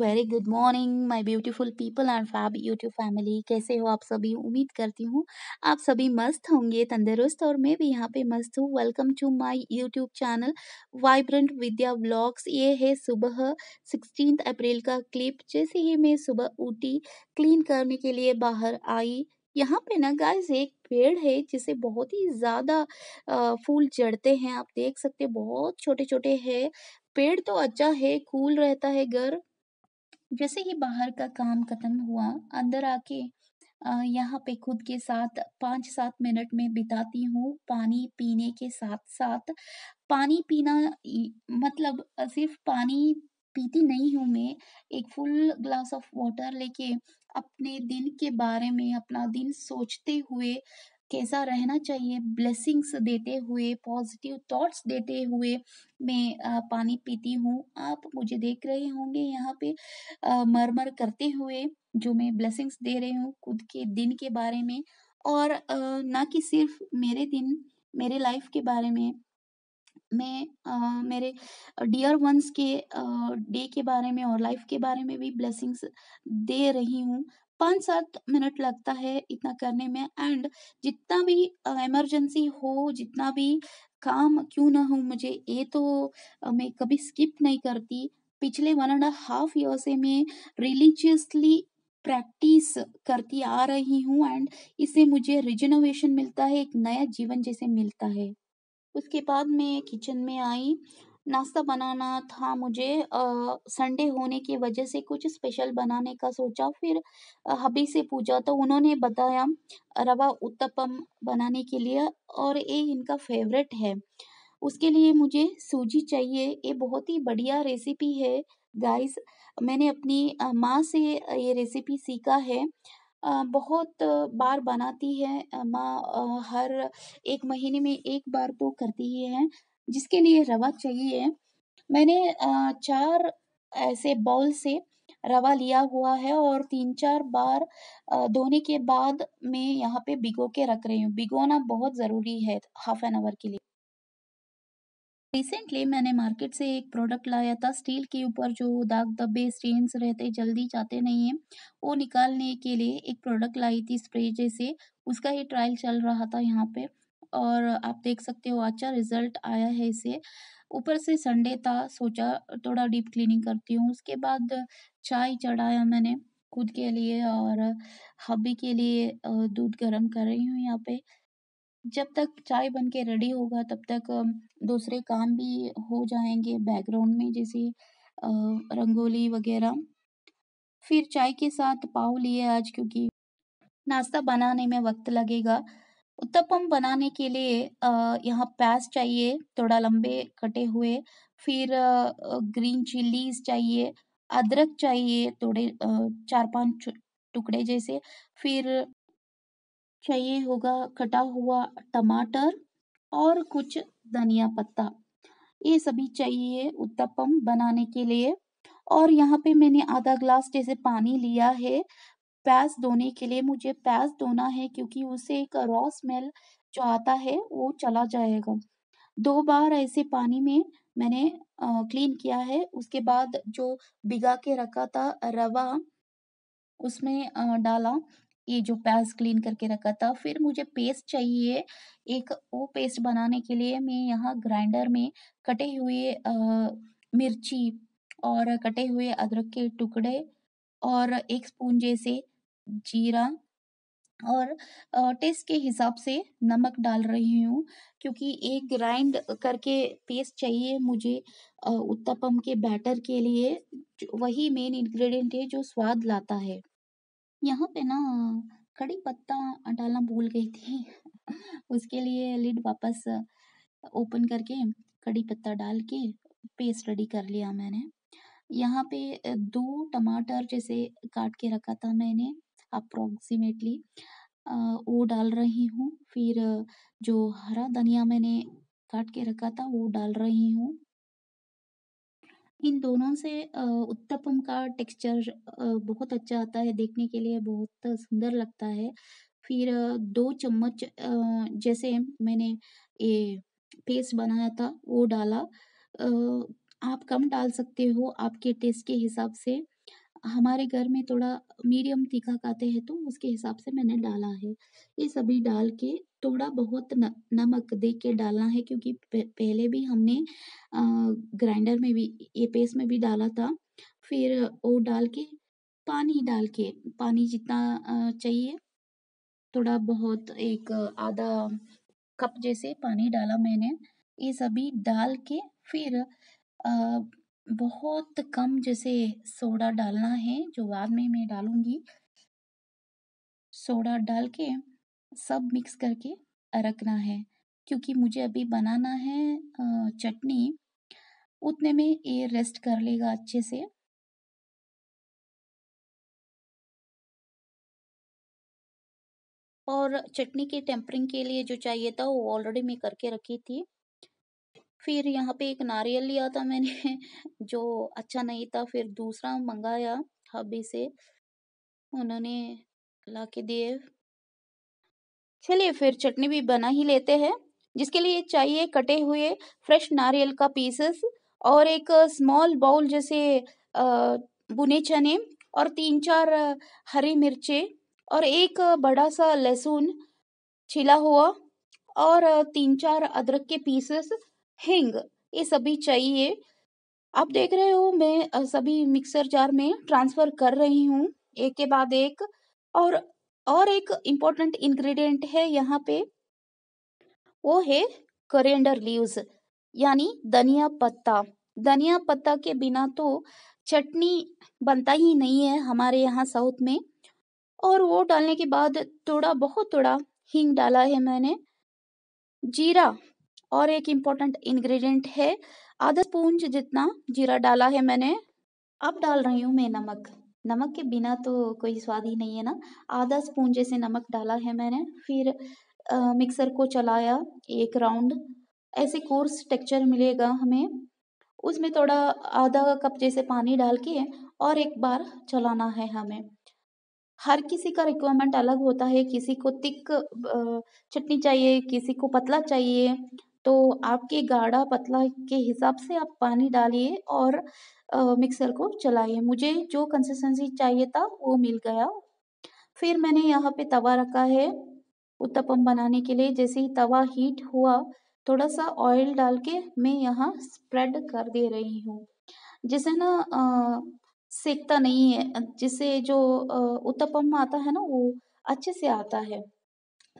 Very good morning my beautiful people and fab YouTube family कैसे हो आप सभी उम्मीद करती हूँ आप सभी मस्त होंगे तंदुरुस्त और मैं भी यहाँ पे मस्त हूँ welcome to my YouTube channel vibrant Vidya blogs ये है सुबह सिक्सटीन अप्रैल का क्लिप जैसे ही मैं सुबह उठी क्लीन करने के लिए बाहर आई यहाँ पे ना गाइस एक पेड़ है जिसे बहुत ही ज़्यादा फूल जड़ते हैं आप देख सकते बहुत छोटे छोटे है पेड़ तो अच्छा है कूल रहता है घर जैसे ही बाहर का काम खत्म हुआ अंदर आके यहाँ पे खुद के साथ पाँच सात मिनट में बिताती हूँ पानी पीने के साथ साथ पानी पीना मतलब सिर्फ पानी पीती नहीं हूँ मैं एक फुल ग्लास ऑफ वाटर लेके अपने दिन के बारे में अपना दिन सोचते हुए कैसा रहना चाहिए ब्लेसिंग्स देते हुए पॉजिटिव थॉट्स देते हुए मैं पानी पीती हूँ आप मुझे देख रहे होंगे यहाँ पे मरमर करते हुए जो मैं ब्लेसिंग्स दे रही हूँ खुद के दिन के बारे में और ना कि सिर्फ मेरे दिन मेरे लाइफ के बारे में मैं आ, मेरे डियर वंस के डे के बारे में और लाइफ के बारे में भी ब्लेसिंग्स दे रही हूँ पाँच सात मिनट लगता है इतना करने में एंड जितना भी इमरजेंसी हो जितना भी काम क्यों ना हो मुझे ये तो मैं कभी स्किप नहीं करती पिछले वन एंड हाफ ईयर से मैं रिलीजियसली प्रैक्टिस करती आ रही हूँ एंड इससे मुझे रिजनोवेशन मिलता है एक नया जीवन जैसे मिलता है उसके बाद मैं किचन में आई नाश्ता बनाना था मुझे संडे होने की वजह से कुछ स्पेशल बनाने का सोचा फिर हबी से पूछा तो उन्होंने बताया रवा उत्तपम बनाने के लिए और ये इनका फेवरेट है उसके लिए मुझे सूजी चाहिए ये बहुत ही बढ़िया रेसिपी है गाइस मैंने अपनी माँ से ये रेसिपी सीखा है बहुत बार बनाती है माँ हर एक महीने में एक बार तो करती ही है जिसके लिए रवा चाहिए मैंने चार ऐसे बाउल से रवा लिया हुआ है और तीन चार बार धोने के बाद मैं यहाँ पे भिगो के रख रही हूँ भिगोना बहुत ज़रूरी है हाफ एन आवर के लिए रिसेंटली मैंने मार्केट से एक प्रोडक्ट लाया था स्टील के ऊपर जो दाग दबे स्टेन्स रहते जल्दी जाते नहीं है वो निकालने के लिए एक प्रोडक्ट लाई थी स्प्रे जैसे उसका ही ट्रायल चल रहा था यहाँ पे और आप देख सकते हो अच्छा रिजल्ट आया है इसे ऊपर से संडे था सोचा थोड़ा डीप क्लीनिंग करती हूँ उसके बाद चाय चढ़ाया मैंने खुद के लिए और हबी के लिए दूध गर्म कर रही हूँ यहाँ पे जब तक चाय बन के रेडी होगा तब तक दूसरे काम भी हो जाएंगे बैकग्राउंड में जैसे रंगोली वगैरह फिर चाय के साथ पाव लिए आज क्योंकि नाश्ता बनाने में वक्त लगेगा उत्तपम बनाने के लिए अः यहाँ प्याज चाहिए थोड़ा लंबे कटे हुए फिर ग्रीन चिल्लीज चाहिए अदरक चाहिए थोड़े चार पांच टुकड़े जैसे फिर चाहिए होगा कटा हुआ टमाटर और कुछ धनिया पत्ता ये सभी चाहिए उत्तपम बनाने के लिए और यहाँ पे मैंने आधा ग्लास जैसे पानी लिया है प्याज धोने के लिए मुझे प्याज धोना है क्योंकि उसे एक रॉ स्मेल जो आता है वो चला जाएगा दो बार ऐसे पानी में मैंने क्लीन किया है उसके बाद जो भिगा के रखा था रवा उसमें डाला ये जो प्याज क्लीन करके रखा था फिर मुझे पेस्ट चाहिए एक वो पेस्ट बनाने के लिए मैं यहाँ ग्राइंडर में कटे हुए आ, मिर्ची और कटे हुए अदरक के टुकड़े और एक स्पून जैसे जीरा और टेस्ट के हिसाब से नमक डाल रही हूँ क्योंकि एक ग्राइंड करके पेस्ट चाहिए मुझे उत्तपम के बैटर के लिए वही मेन इंग्रेडिएंट है जो स्वाद लाता है यहाँ पे ना कड़ी पत्ता डालना भूल गई थी उसके लिए लिड वापस ओपन करके कड़ी पत्ता डाल के पेस्ट रेडी कर लिया मैंने यहाँ पे दो टमाटर जैसे काट के रखा था मैंने अप्रोक्सीमेटली वो डाल रही हूँ फिर जो हरा धनिया मैंने काट के रखा था वो डाल रही हूँ इन दोनों से उत्तपम का टेक्सचर बहुत अच्छा आता है देखने के लिए बहुत सुंदर लगता है फिर दो चम्मच जैसे मैंने ये पेस्ट बनाया था वो डाला आप कम डाल सकते हो आपके टेस्ट के हिसाब से हमारे घर में थोड़ा मीडियम तीखा खाते हैं तो उसके हिसाब से मैंने डाला है ये सभी डाल के थोड़ा बहुत न, नमक दे के डालना है क्योंकि पहले भी हमने ग्राइंडर में भी ये पेस्ट में भी डाला था फिर वो डाल के पानी डाल के पानी जितना चाहिए थोड़ा बहुत एक आधा कप जैसे पानी डाला मैंने ये सभी डाल के फिर बहुत कम जैसे सोडा डालना है जो बाद में मैं डालूंगी सोडा डाल के सब मिक्स करके रखना है क्योंकि मुझे अभी बनाना है चटनी उतने में ये रेस्ट कर लेगा अच्छे से और चटनी के टेम्परिंग के लिए जो चाहिए था वो ऑलरेडी मैं करके रखी थी फिर यहाँ पे एक नारियल लिया था मैंने जो अच्छा नहीं था फिर दूसरा मंगाया हबी से उन्होंने ला के दिए चलिए फिर चटनी भी बना ही लेते हैं जिसके लिए चाहिए कटे हुए फ्रेश नारियल का पीसेस और एक स्मॉल बाउल जैसे बुने चने और तीन चार हरी मिर्चे और एक बड़ा सा लहसुन छिला हुआ और तीन चार अदरक के पीसेस हिंग ये सभी चाहिए आप देख रहे हो मैं सभी मिक्सर जार में ट्रांसफर कर रही हूँ एक के बाद एक और और एक इम्पोर्टेंट इंग्रेडिएंट है यहाँ पे वो है करेंडर लीव्स यानी धनिया पत्ता धनिया पत्ता के बिना तो चटनी बनता ही नहीं है हमारे यहाँ साउथ में और वो डालने के बाद थोड़ा बहुत थोड़ा हींग डाला है मैंने जीरा और एक इम्पोर्टेंट इंग्रेडिएंट है आधा स्पून जितना जीरा डाला है मैंने अब डाल रही हूँ मैं नमक नमक के बिना तो कोई स्वाद ही नहीं है ना आधा स्पून जैसे नमक डाला है मैंने फिर आ, मिक्सर को चलाया एक राउंड ऐसे कोर्स टेक्चर मिलेगा हमें उसमें थोड़ा आधा कप जैसे पानी डाल के और एक बार चलाना है हमें हर किसी का रिक्वायरमेंट अलग होता है किसी को तिक चटनी चाहिए किसी को पतला चाहिए तो आपके गाढ़ा पतला के हिसाब से आप पानी डालिए और आ, मिक्सर को चलाइए मुझे जो कंसिस्टेंसी चाहिए था वो मिल गया फिर मैंने यहाँ पे तवा रखा है उत्तपम बनाने के लिए जैसे ही तवा हीट हुआ थोड़ा सा ऑयल डाल के मैं यहाँ स्प्रेड कर दे रही हूँ जिसे ना सेकता नहीं है जिसे जो उत्तपम आता है ना वो अच्छे से आता है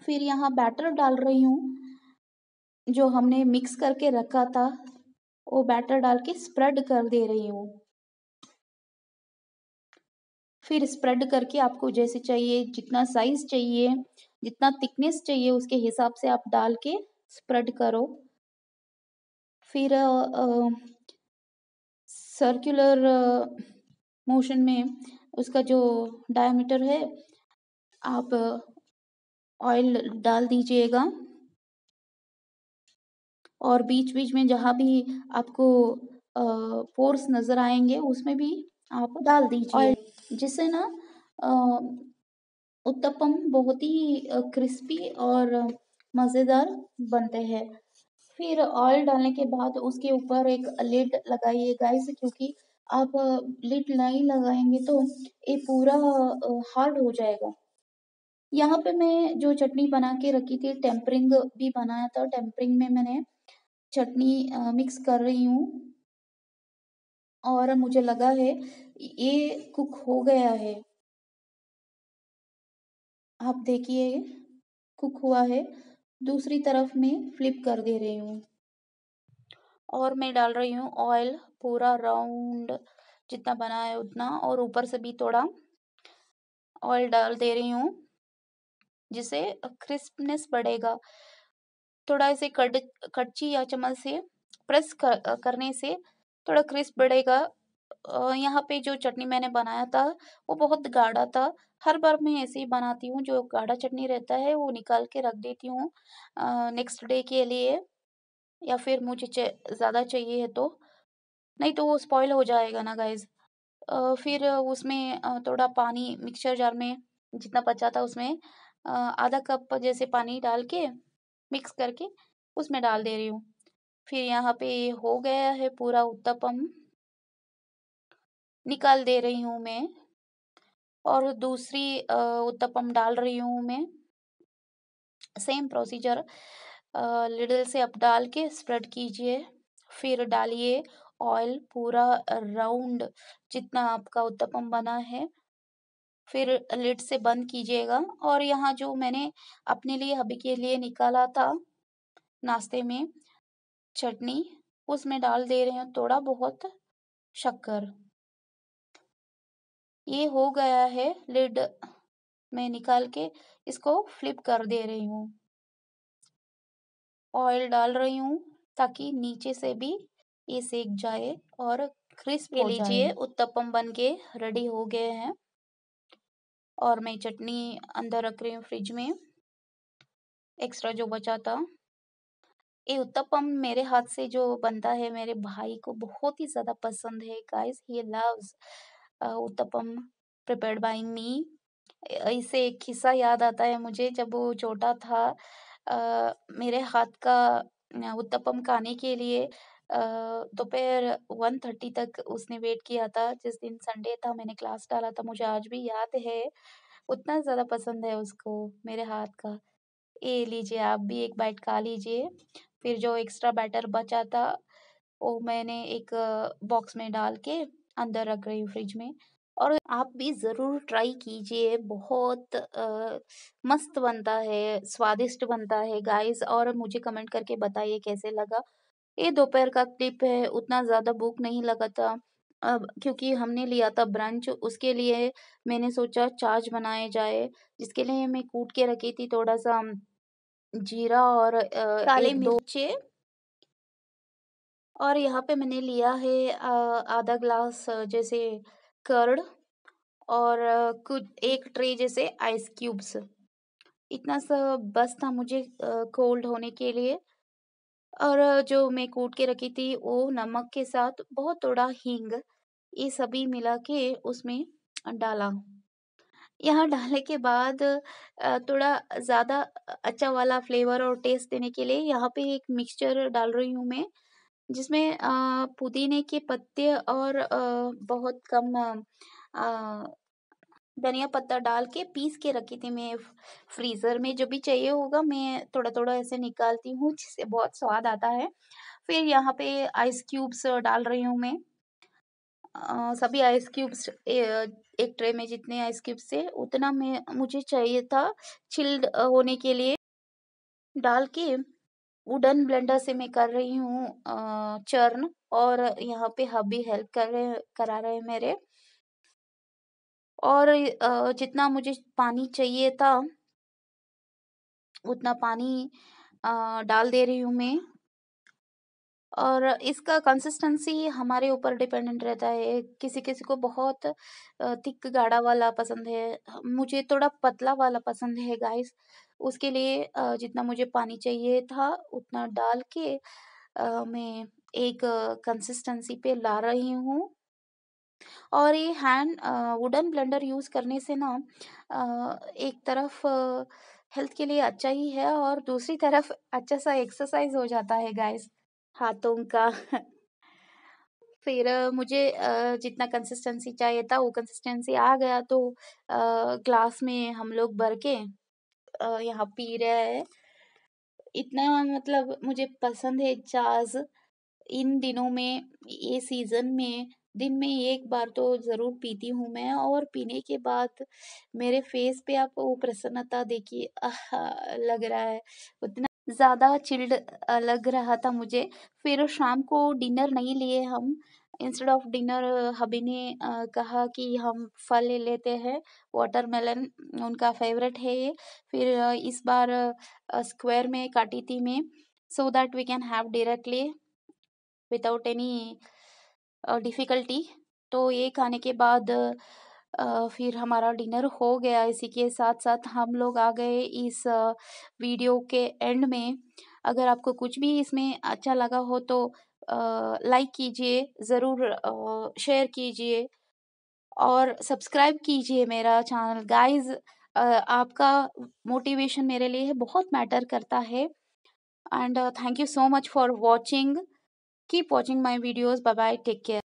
फिर यहाँ बैटर डाल रही हूँ जो हमने मिक्स करके रखा था वो बैटर डाल के स्प्रेड कर दे रही हूँ फिर स्प्रेड करके आपको जैसे चाहिए जितना साइज चाहिए जितना थिकनेस चाहिए उसके हिसाब से आप डाल के स्प्रेड करो फिर आ, आ, सर्कुलर मोशन में उसका जो डायमीटर है आप ऑयल डाल दीजिएगा और बीच बीच में जहाँ भी आपको पोर्स नजर आएंगे उसमें भी आप डाल दीजिए और जिससे ना उत्तपम बहुत ही क्रिस्पी और मज़ेदार बनते हैं फिर ऑयल डालने के बाद उसके ऊपर एक लिड लगाइए गाइस क्योंकि आप लिड नहीं लगाएंगे तो ये पूरा हार्ड हो जाएगा यहाँ पे मैं जो चटनी बना के रखी थी टेम्परिंग भी बनाया था टेम्परिंग में मैंने चटनी मिक्स कर रही हूँ और मुझे लगा है ये कुक हो गया है आप देखिए कुक हुआ है दूसरी तरफ में फ्लिप कर दे रही हूँ और मैं डाल रही हूँ ऑयल पूरा राउंड जितना बना है उतना और ऊपर से भी थोड़ा ऑयल डाल दे रही हूँ जिसे क्रिस्पनेस बढ़ेगा थोड़ा इसे कड़ कच्ची या चम्मच से प्रेस कर, करने से थोड़ा क्रिस्प बढ़ेगा यहाँ पे जो चटनी मैंने बनाया था वो बहुत गाढ़ा था हर बार मैं ऐसे ही बनाती हूँ जो गाढ़ा चटनी रहता है वो निकाल के रख देती हूँ नेक्स्ट डे के लिए या फिर मुझे ज़्यादा चाहिए है तो नहीं तो वो स्पॉइल हो जाएगा ना गाइज फिर उसमें थोड़ा पानी मिक्सचर जार में जितना बचा था उसमें आधा कप जैसे पानी डाल के मिक्स करके उसमें डाल दे रही हूँ फिर यहाँ पे ये हो गया है पूरा उत्तपम निकाल दे रही हूँ मैं और दूसरी उत्तपम डाल रही हूँ मैं सेम प्रोसीजर लिडल से आप डाल के स्प्रेड कीजिए फिर डालिए ऑयल पूरा राउंड जितना आपका उत्तपम बना है फिर लिड से बंद कीजिएगा और यहाँ जो मैंने अपने लिए हबी के लिए निकाला था नाश्ते में चटनी उसमें डाल दे रहे हैं थोड़ा बहुत शक्कर ये हो गया है लिड में निकाल के इसको फ्लिप कर दे रही हूँ ऑयल डाल रही हूँ ताकि नीचे से भी ये सेक जाए और क्रिस्प लीजिए उत्तपम बन के रेडी हो गए हैं और मैं चटनी अंदर रख रही हूँ फ्रिज में एक्स्ट्रा जो बचा था ये उत्तपम मेरे हाथ से जो बनता है मेरे भाई को बहुत ही ज़्यादा पसंद है guys he loves uttapam prepared by me इसे एक किस्सा याद आता है मुझे जब वो छोटा था आ, uh, मेरे हाथ का uh, उत्तपम खाने के लिए दोपहर वन थर्टी तक उसने वेट किया था जिस दिन संडे था मैंने क्लास डाला था मुझे आज भी याद है उतना ज़्यादा पसंद है उसको मेरे हाथ का ये लीजिए आप भी एक बाइट खा लीजिए फिर जो एक्स्ट्रा बैटर बचा था वो मैंने एक बॉक्स में डाल के अंदर रख रही हूँ फ्रिज में और आप भी ज़रूर ट्राई कीजिए बहुत आ, मस्त बनता है स्वादिष्ट बनता है गाइस और मुझे कमेंट करके बताइए कैसे लगा ये दोपहर का क्लिप है उतना ज्यादा भूख नहीं लगा था अब क्योंकि हमने लिया था ब्रंच उसके लिए मैंने सोचा चार्ज बनाया जाए जिसके लिए मैं कूट के रखी थी थोड़ा सा जीरा और काले मिर्चे और यहाँ पे मैंने लिया है आधा ग्लास जैसे कर्ड और कुछ एक ट्रे जैसे आइस क्यूब्स इतना सा बस था मुझे कोल्ड होने के लिए और जो मैं कूट के रखी थी वो नमक के साथ बहुत थोड़ा हींग ये सभी मिला के उसमें डाला यहाँ डालने के बाद थोड़ा ज़्यादा अच्छा वाला फ्लेवर और टेस्ट देने के लिए यहाँ पे एक मिक्सचर डाल रही हूँ मैं जिसमें पुदीने के पत्ते और बहुत कम धनिया पत्ता डाल के पीस के रखी थी मैं फ्रीज़र में जो भी चाहिए होगा मैं थोड़ा थोड़ा ऐसे निकालती हूँ जिससे बहुत स्वाद आता है फिर यहाँ पे आइस क्यूब्स डाल रही हूँ मैं आ, सभी आइस क्यूब्स एक ट्रे में जितने आइस क्यूब्स थे उतना मैं मुझे चाहिए था छिल्ड होने के लिए डाल के वुडन ब्लेंडर से मैं कर रही हूँ चर्न और यहाँ पे हबी हेल्प कर रहे करा रहे हैं मेरे और जितना मुझे पानी चाहिए था उतना पानी डाल दे रही हूँ मैं और इसका कंसिस्टेंसी हमारे ऊपर डिपेंडेंट रहता है किसी किसी को बहुत थिक गाढ़ा वाला पसंद है मुझे थोड़ा पतला वाला पसंद है गाइस उसके लिए जितना मुझे पानी चाहिए था उतना डाल के मैं एक कंसिस्टेंसी पे ला रही हूँ और ये हैंड वुडन ब्लेंडर यूज़ करने से ना एक तरफ हेल्थ के लिए अच्छा ही है और दूसरी तरफ अच्छा सा एक्सरसाइज हो जाता है गाइस हाथों का फिर मुझे जितना कंसिस्टेंसी चाहिए था वो कंसिस्टेंसी आ गया तो ग्लास में हम लोग भर के यहाँ पी रहे हैं इतना मतलब मुझे पसंद है चाज इन दिनों में ये सीजन में दिन में एक बार तो ज़रूर पीती हूँ मैं और पीने के बाद मेरे फेस पे आप वो प्रसन्नता देखिए लग रहा है उतना ज़्यादा चिल्ड लग रहा था मुझे फिर शाम को डिनर नहीं लिए हम इंस्टेड ऑफ डिनर हबी ने कहा कि हम फल ले लेते हैं वाटरमेलन उनका फेवरेट है ये फिर इस बार स्क्वायर में काटी थी मैं so that we can have directly without any difficulty तो ये खाने के बाद फिर हमारा डिनर हो गया इसी के साथ साथ हम लोग आ गए इस वीडियो के एंड में अगर आपको कुछ भी इसमें अच्छा लगा हो तो लाइक कीजिए ज़रूर शेयर कीजिए और सब्सक्राइब कीजिए मेरा चैनल गाइस आपका मोटिवेशन मेरे लिए बहुत मैटर करता है and thank you so much for watching Keep watching my videos. Bye bye. Take care.